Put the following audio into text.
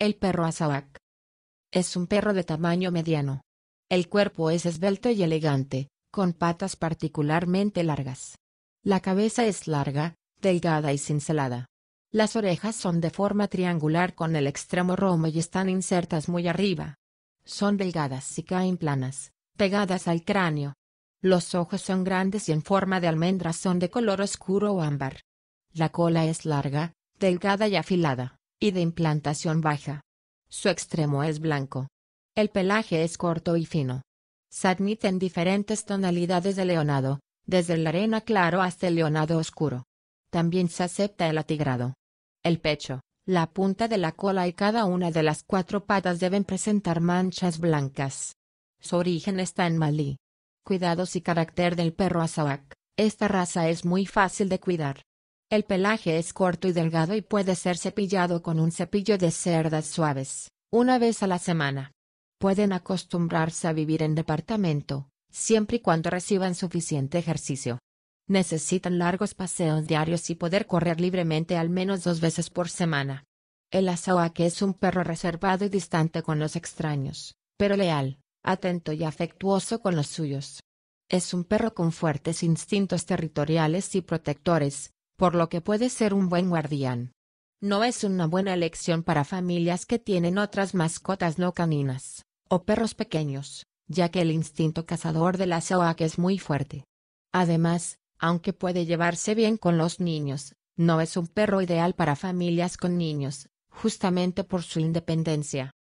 El perro Azawak. Es un perro de tamaño mediano. El cuerpo es esbelto y elegante, con patas particularmente largas. La cabeza es larga, delgada y cincelada. Las orejas son de forma triangular con el extremo romo y están insertas muy arriba. Son delgadas y caen planas, pegadas al cráneo. Los ojos son grandes y en forma de almendra son de color oscuro o ámbar. La cola es larga, delgada y afilada y de implantación baja. Su extremo es blanco. El pelaje es corto y fino. Se admiten diferentes tonalidades de leonado, desde el arena claro hasta el leonado oscuro. También se acepta el atigrado. El pecho, la punta de la cola y cada una de las cuatro patas deben presentar manchas blancas. Su origen está en Malí. Cuidados y carácter del perro Asawak. Esta raza es muy fácil de cuidar. El pelaje es corto y delgado y puede ser cepillado con un cepillo de cerdas suaves, una vez a la semana. Pueden acostumbrarse a vivir en departamento, siempre y cuando reciban suficiente ejercicio. Necesitan largos paseos diarios y poder correr libremente al menos dos veces por semana. El azaoaque es un perro reservado y distante con los extraños, pero leal, atento y afectuoso con los suyos. Es un perro con fuertes instintos territoriales y protectores, por lo que puede ser un buen guardián. No es una buena elección para familias que tienen otras mascotas no caninas, o perros pequeños, ya que el instinto cazador de la SOAC es muy fuerte. Además, aunque puede llevarse bien con los niños, no es un perro ideal para familias con niños, justamente por su independencia.